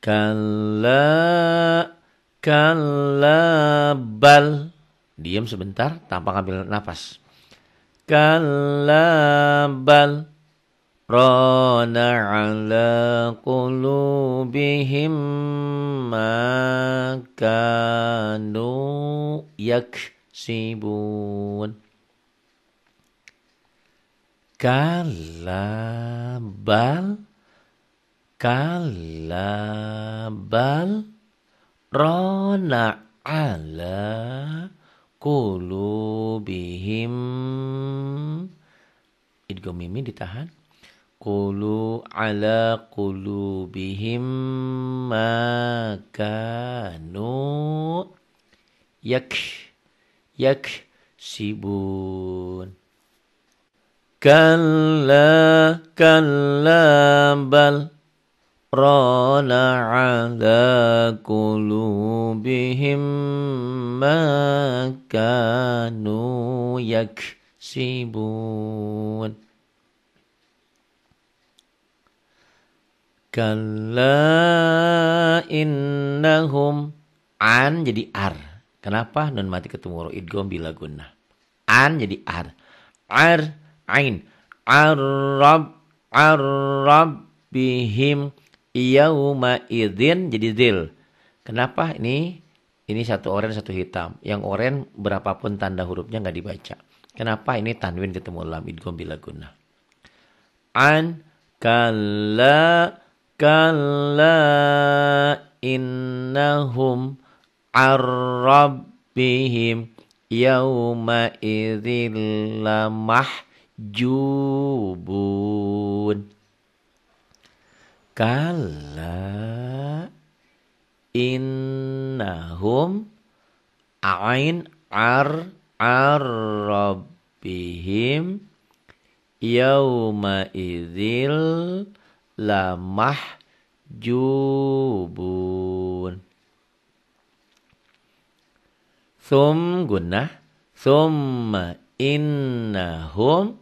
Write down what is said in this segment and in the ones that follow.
Kala, kala bal. Diam sebentar tanpa ngambil nafas. Kala bal rana ala yak sibun. Kala bal. Kala bal Kala bal rona ala kulubihim idgomimi mimi ditahan kulu ala kulubihim makanu yak yak sibun kalla kalla bal ران على قلوبهم ما كانوا يكسبون Kalla innahum an jadi ar. Kenapa nun mati ketemu idgom bila guna? An jadi ar. Ar ain. Arab arab bihim yauma idin jadi dil. Kenapa ini? Ini satu oren satu hitam. Yang oren berapapun tanda hurufnya nggak dibaca. Kenapa ini tanwin ketemu lam idgom bila guna? An kala kala innahum arrabbihim yauma idzil jubun. Kala innahum ain ar arabihim yauma idzil lamah jubun. Sum gunnah summa innahum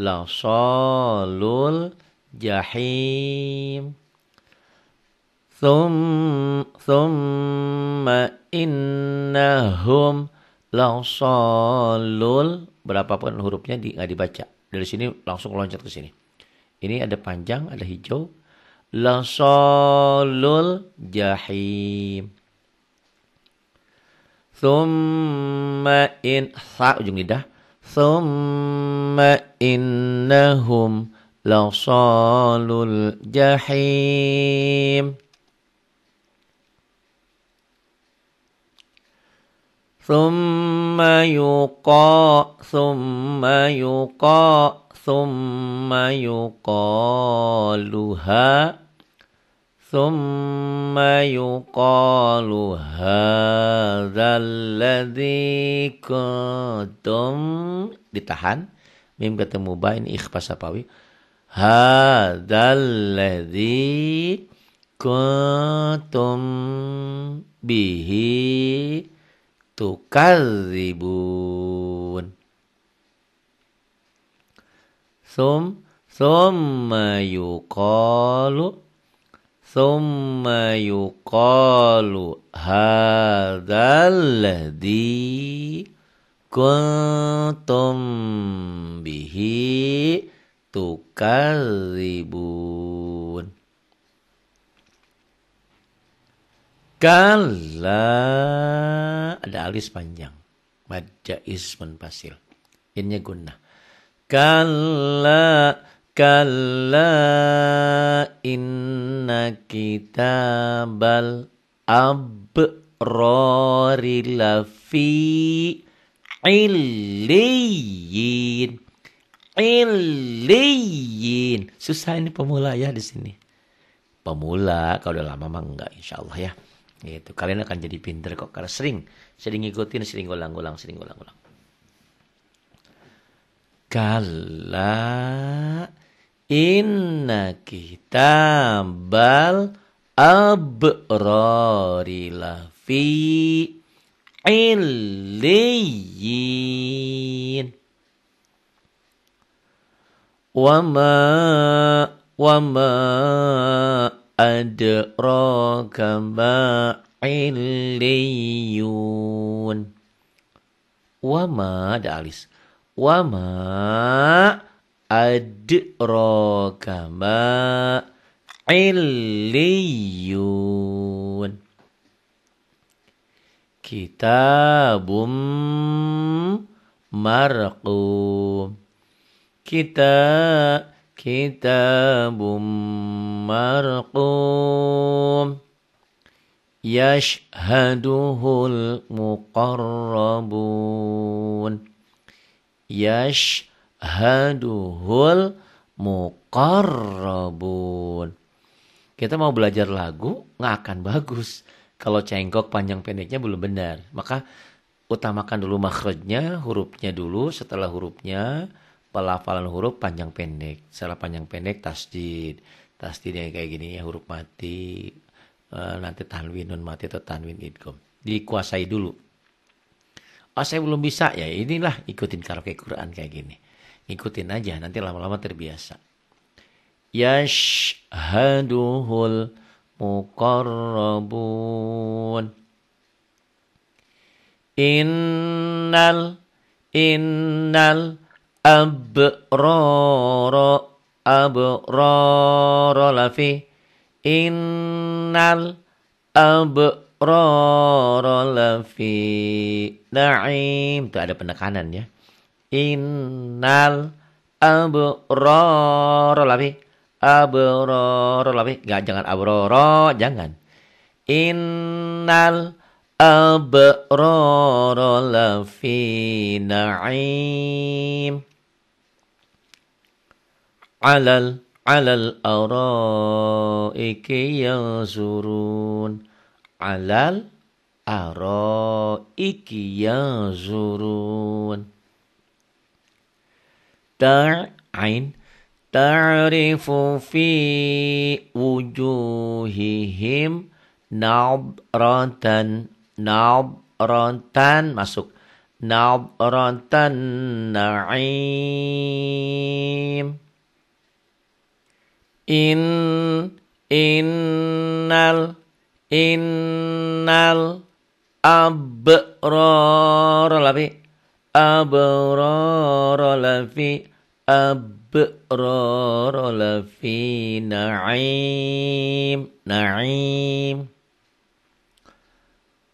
lasalul جحيم ثم ثم innahum lasalul berapapun hurufnya di, nggak dibaca dari sini langsung loncat ke sini ini ada panjang ada hijau lasalul jahim thumma in sa ujung lidah thumma innahum lasalul jahim ثم يقا ثم يقا ثم يقالها ثم يقال هذا الذي كنتم ditahan mim ketemu ba ini ikhfa sapawi هذا الذي كنتم به تكذبون ثم ثم يقال ثم يقال هذا الذي كنتم به tukadzibun kala ada alis panjang baca ismun pasil innya guna. kala kala inna kitabal abrori lafi illiyin Iliyin. Susah ini pemula ya di sini. Pemula, kalau udah lama mah enggak insya Allah ya. Gitu. Kalian akan jadi pinter kok. Karena sering, sering ngikutin, sering ulang-ulang, sering ulang-ulang. Kala inna kita abrori lafi illiyin. Wah ma wah ma adroka ma ada alis wah ma adroka ma kitabum marqum kita kitabum marqum yashhaduhul muqarrabun yashhaduhul muqarrabun kita mau belajar lagu nggak akan bagus kalau cengkok panjang pendeknya belum benar maka utamakan dulu makhrajnya hurufnya dulu setelah hurufnya pelafalan huruf panjang pendek. salah panjang pendek tasdid. Tasdid yang kayak gini ya huruf mati eh, nanti tanwin nun mati atau tanwin idgham. Dikuasai dulu. Oh saya belum bisa ya inilah ikutin karaoke Quran kayak gini. Ikutin aja nanti lama-lama terbiasa. Yashhaduhul muqarrabun. Innal innal Abu abroro lafi innal abroro lafi na'im itu ada penekanan ya innal abroro lafi abroro lafi enggak jangan abroro jangan innal abroro lafi na'im على على الأرائك ينظرون على الأرائك ينظرون تع عين تعرف في وجوههم nabratan nabratan masuk nabratan نعيم إن إن ال أبرار لفي أبرار لفي أبرار لفي نعيم نعيم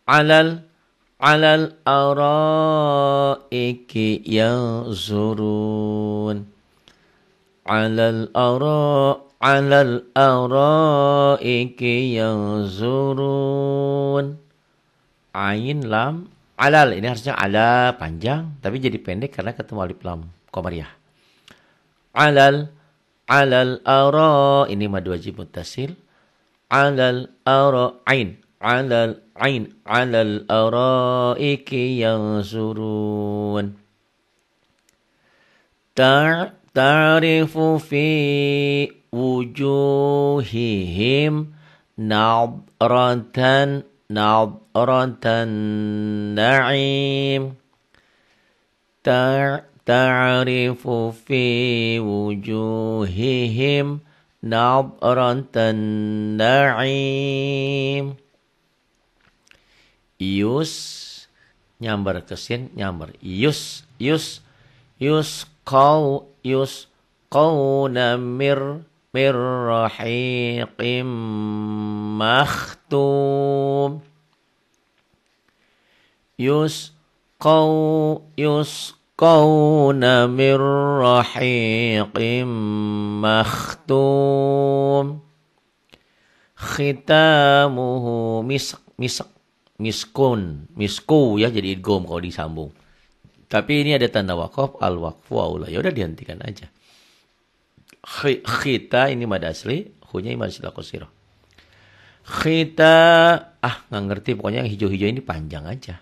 على ال على الأرائك ينظرون على الأرائك Alal yang ينظرون Ain lam alal ini harusnya ala panjang tapi jadi pendek karena ketemu alif lam komariah. Alal alal ara ini mad wajib muttasil. Alal ara ain alal ain alal araiki yanzurun. Ta ta'rifu fi وجوههم نظرة نظرة النعيم تعرف في وجوههم نظرة النعيم Yus nyamber ke sin nyamber yus yus yus kau yus kau namir min rahiqim makhtum yusqaw yusqawna min rahiqim makhtum khitamuhu misk misk miskun misku ya jadi idgom kalau disambung tapi ini ada tanda wakaf al wakfu aula ya udah dihentikan aja khita ini mad asli, khunya mad sila kosiro. Khita ah nggak ngerti pokoknya yang hijau-hijau ini panjang aja.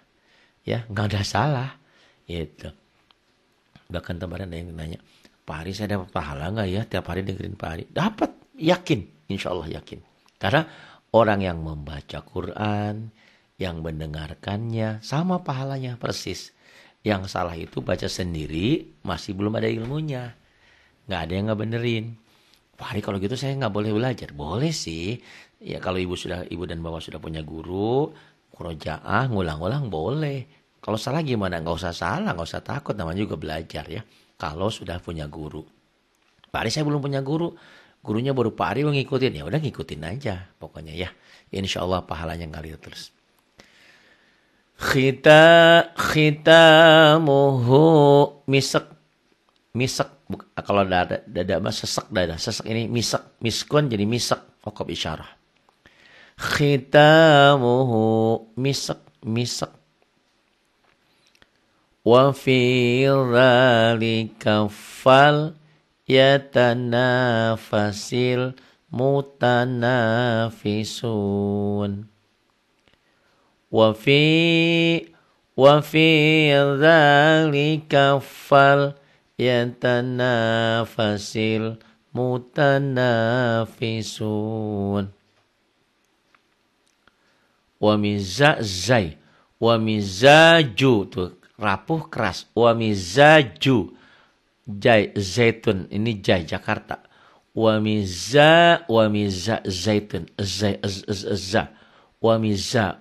Ya, nggak ada salah. Itu. Bahkan kemarin ada yang nanya, Pak Hari saya dapat pahala nggak ya tiap hari dengerin Pak Hari? Dapat, yakin. Insya Allah yakin. Karena orang yang membaca Quran, yang mendengarkannya, sama pahalanya persis. Yang salah itu baca sendiri, masih belum ada ilmunya nggak ada yang nggak benerin. Pak Ari kalau gitu saya nggak boleh belajar. Boleh sih. Ya kalau ibu sudah ibu dan bapak sudah punya guru, kurojaah ngulang-ulang boleh. Kalau salah gimana? Nggak usah salah, nggak usah takut. Namanya juga belajar ya. Kalau sudah punya guru. Pak Ari saya belum punya guru. Gurunya baru Pak Ari ngikutin. Ya udah ngikutin aja pokoknya ya. Insya Allah pahalanya ngalir terus. Khita khitamuhu misak misak Buk, kalau dada, dada mas sesek dada. Sesek ini misak. Miskun jadi misak. Okop isyarah. Khitamuhu misak. Misak. Wa fi kafal yatanafasil mutanafisun. Wa fi wa fi yatanafasil mutanafisun wa mizazai wa mizaju tuh rapuh keras wa mizaju jai zaitun ini jai Jakarta wa miza wa miza zaitun zai zai wa miza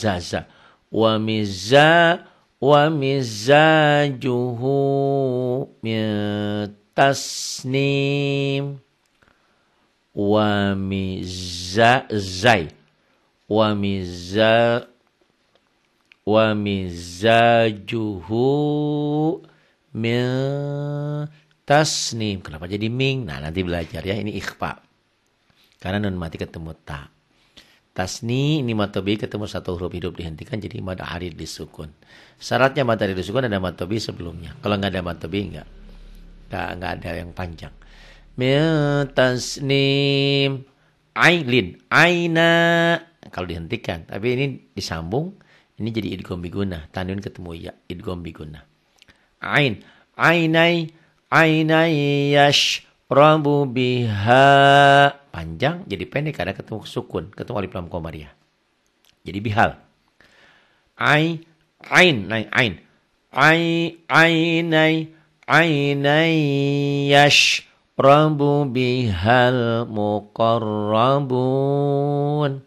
za wa miza ومزاجه من تسنيم Wa ومزا ومزاجه من tasnim. Kenapa jadi ming? Nah, nanti belajar ya. Ini ikhfa. Karena nun mati ketemu tak. Tasni ini matobi ketemu satu huruf hidup dihentikan jadi mad arid disukun. Syaratnya mad arid disukun ada matobi sebelumnya. Kalau nggak ada matobi nggak nggak nggak ada yang panjang. tasnim ailin aina kalau dihentikan. Tapi ini disambung ini jadi idgom biguna. Tanwin ketemu ya idgom biguna. Ain ainai ainai yash rabu biha panjang jadi pendek karena ketemu sukun, ketemu alif lam komariah. Ya. Jadi bihal. Ai ain nai ain. Ai ainai ainai yash rabu bihal muqarrabun.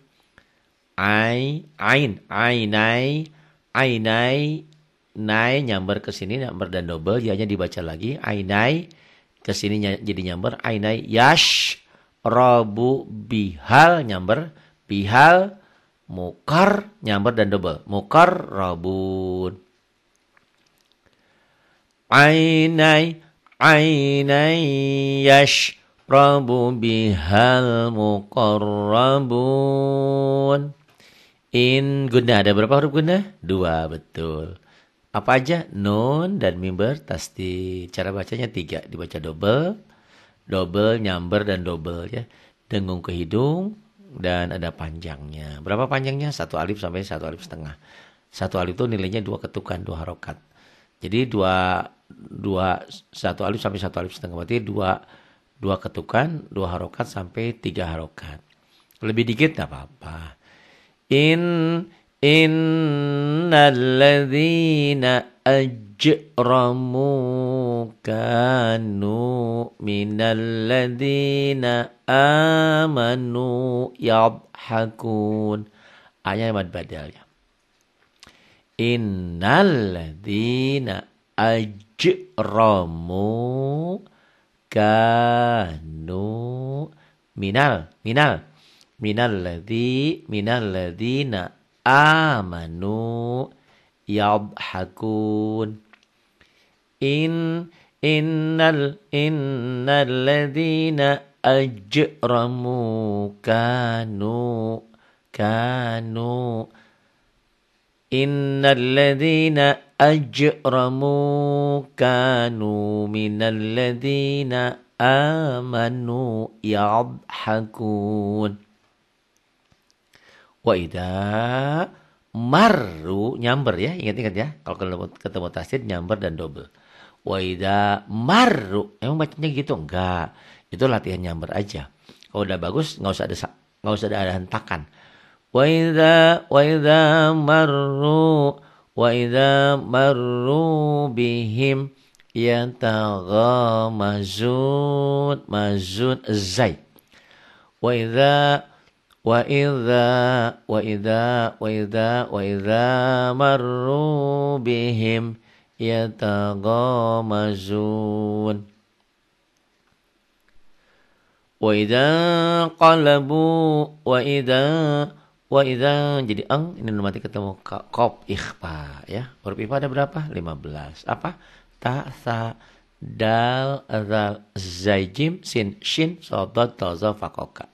Ai ain ainai ainai nai nyamber ke sini nyamber dan double ya dibaca lagi ainai ke sini jadi nyamber ainai yash Robu bihal nyamber, bihal mukar nyamber dan double. Mukar robun. Ainai ainai yash Robu bihal mukar Robun, In guna ada berapa huruf guna? Dua betul. Apa aja? Nun dan mimber Tasti Cara bacanya tiga. Dibaca double double, nyamber dan double ya. Dengung ke hidung dan ada panjangnya. Berapa panjangnya? Satu alif sampai satu alif setengah. Satu alif itu nilainya dua ketukan, dua harokat. Jadi dua dua satu alif sampai satu alif setengah berarti dua dua ketukan, dua harokat sampai tiga harokat. Lebih dikit nggak apa-apa. In innalladzina ajramu kanu minalladzina amanu yadhakun. Ayah mad badal ya. Innalladzina ajramu kanu minal minal minal ladzi minal ladzina amanu يضحكون إن إن ال إن الذين أجرموا كانوا كانوا إن الذين أجرموا كانوا من الذين آمنوا يضحكون وإذا maru nyamber ya ingat-ingat ya kalau ketemu, ketemu tasir nyamber dan double waida maru emang bacanya gitu enggak itu latihan nyamber aja kalau udah bagus nggak usah ada nggak usah ada, ada hentakan waida waida maru waida maru bihim yang yataghamazun mazun zai waida وإذا وإذا وإذا وإذا مروا بهم يتغامزون وإذا قلبوا وإذا Waida jadi eng ini nanti ketemu kop ikhfa ya. Huruf ikhfa ada berapa? 15. Apa? Ta sa dal zal zaijim sin shin sodot ta za fakoka.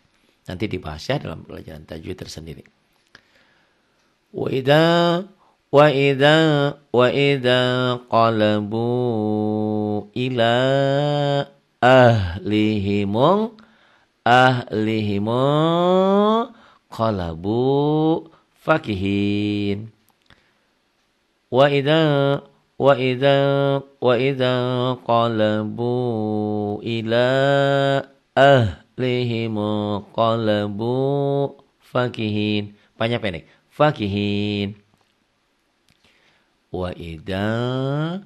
Nanti dibahas ya dalam pelajaran tajwid tersendiri. Wa idza wa idza wa idza qalabu ila ahlihim ahlihim qalabu fakihin. Wa idza wa idza wa idza qalabu ila ah مثله قلب fakihin banyak pendek fakihin wa idza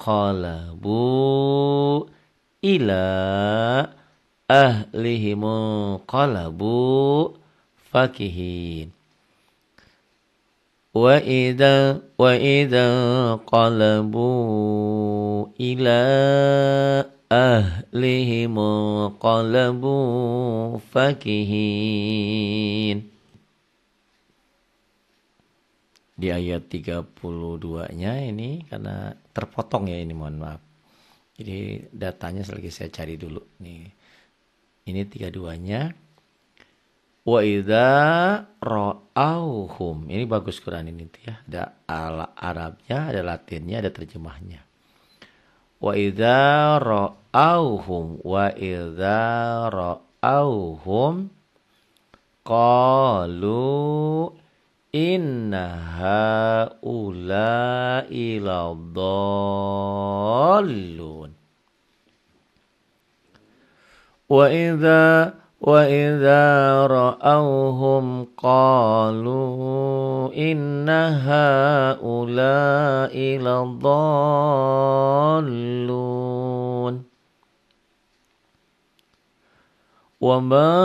qalabu ila ahlihimu qalabu fakihin wa idza wa idza ila ahlihi muqalabu fakihin. Di ayat 32-nya ini karena terpotong ya ini mohon maaf. Jadi datanya selagi saya cari dulu nih. Ini 32-nya wa idza ra'auhum. Ini bagus Quran ini ya. Ada Arabnya, ada Latinnya, ada terjemahnya. وإذا رأوهم وإذا رأوهم قالوا إن هؤلاء لضالون وإذا وإذا رأوهم قالوا إن هؤلاء لضالون وما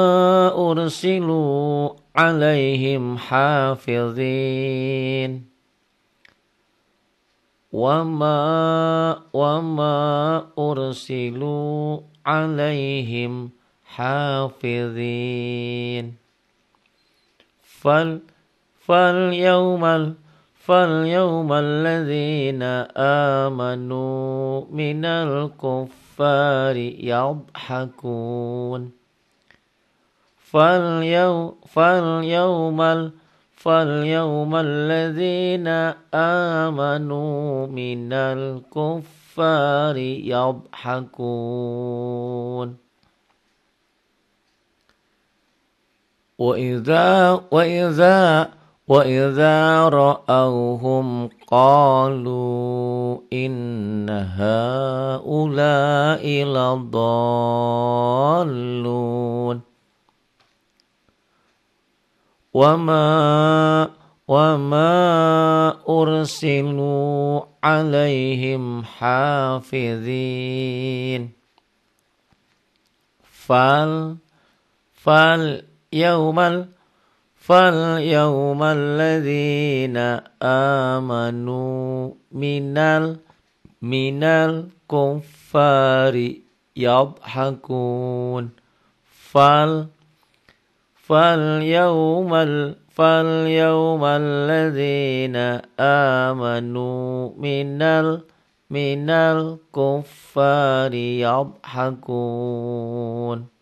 أرسلوا عليهم حافظين وما وما أرسلوا عليهم حافظين حافظين فال فاليوم فاليوم الذين آمنوا من الكفار يضحكون فاليوم فاليوم فاليوم الذين آمنوا من الكفار يضحكون وإذا وإذا وإذا رأوهم قالوا إن هؤلاء لضالون وما وما أرسلوا عليهم حافظين فال فال يوم ال فاليوم الذين آمنوا من ال من الكفار يضحكون فال فاليوم فاليوم الذين آمنوا من ال من الكفار يضحكون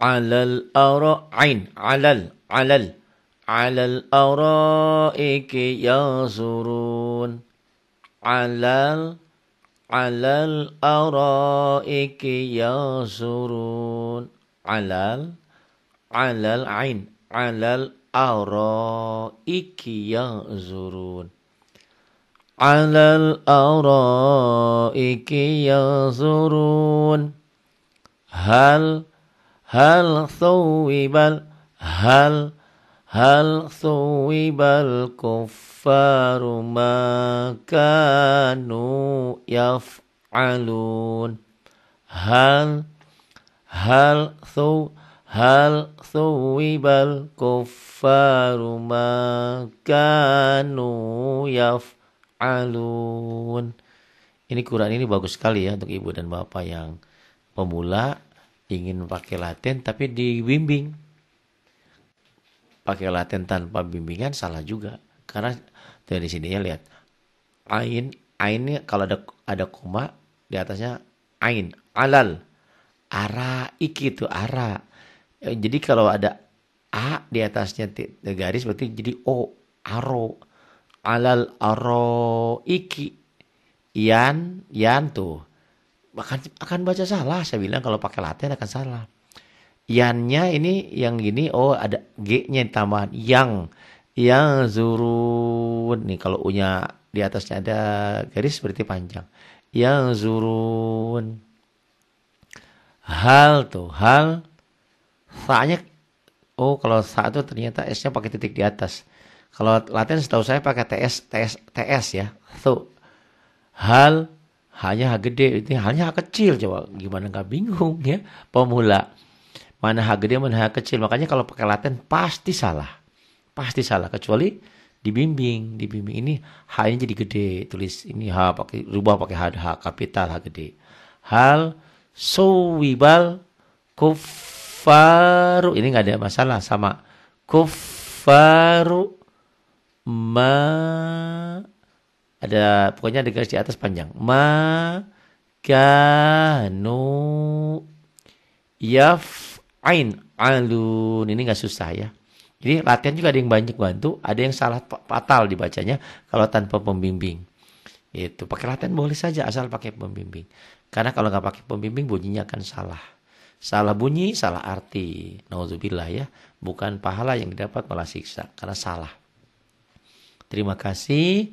على الأراء عين على ال على ال على الأرائك ينظرون على ال على الأرائك ينظرون على ال على العين على الأرائك ينظرون على الأرائك ينظرون هل hal thuwibal hal hal thuwibal kuffaru ma kanu yaf'alun hal hal thu hal thuwibal kuffaru ma kanu yaf'alun ini Quran ini bagus sekali ya untuk ibu dan bapak yang pemula ingin pakai laten tapi dibimbing. Pakai laten tanpa bimbingan salah juga. Karena dari sini ya lihat ain ainnya kalau ada ada koma di atasnya ain alal ara iki itu ara eh, jadi kalau ada a di atasnya eh, garis berarti jadi o aro alal aro iki yan yan tuh akan akan baca salah saya bilang kalau pakai Latin akan salah yannya ini yang gini oh ada g-nya tambahan yang yang zurun nih kalau u di atasnya ada garis seperti panjang yang zurun hal tuh hal saatnya oh kalau saat itu ternyata s-nya pakai titik di atas kalau Latin setahu saya pakai ts ts ts ya tuh hal hanya hak gede itu hanya hak kecil coba gimana nggak bingung ya pemula mana hak gede mana hak kecil makanya kalau pakai Latin pasti salah pasti salah kecuali dibimbing dibimbing ini h jadi gede tulis ini H pakai rubah pakai H, H kapital H gede hal so wibal kufaru ini nggak ada masalah sama kufaru ma ada pokoknya ada garis di atas panjang ma kanu yaf ain alun ini nggak susah ya jadi latihan juga ada yang banyak bantu ada yang salah fatal dibacanya kalau tanpa pembimbing itu pakai latihan boleh saja asal pakai pembimbing karena kalau nggak pakai pembimbing bunyinya akan salah salah bunyi salah arti nauzubillah ya bukan pahala yang didapat malah siksa karena salah terima kasih